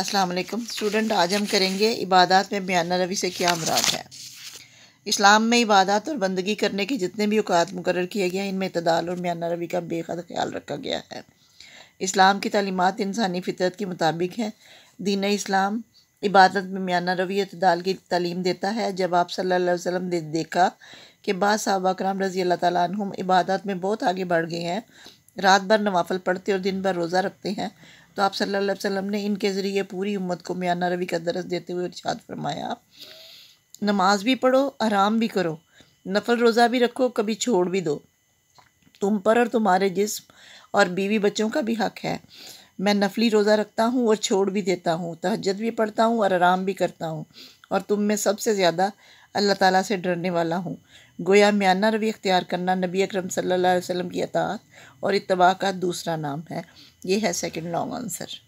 अस्सलाम वालेकुम स्टूडेंट आज हम करेंगे इबादत में बयान रवि से क्या मुराद है इस्लाम में इबादत और बंदगी करने के जितने भी अवकात मुकर किए गए हैं इनमें इतदाल और बयान रवी का बेहद ख्याल रखा गया है इस्लाम की तलीमत इंसानी फितरत के मुताबिक है दीन इस्लाम इबादत में बयान रवी इतदाल की तलीम देता है जब आप सल्ला वसम ने देखा कि बाद साहबा कराम रज़ी अल्लाह तुम इबादत में बहुत आगे बढ़ गए हैं रात भर नवाफल पढ़ते और दिन भर रोज़ा रखते हैं तो आप सल्लल्लाहु अलैहि वसल्लम ने इनके ज़रिए पूरी उम्मत को मियाना रवि का दरस देते हुए इर्शाद फरमाया नमाज भी पढ़ो आराम भी करो नफल रोज़ा भी रखो कभी छोड़ भी दो तुम पर और तुम्हारे जिस्म और बीवी बच्चों का भी हक है मैं नफली रोज़ा रखता हूँ और छोड़ भी देता हूँ तहजद भी पढ़ता हूँ और आराम भी करता हूँ और तुम में सबसे ज़्यादा अल्लाह ताला से डरने वाला हूँ गोया म्याना रवि अख्तियार करना नबी अकरम सल्लल्लाहु अलैहि वसल्लम की अतात और इतबा का दूसरा नाम है ये है सेकेंड लॉन्ग आंसर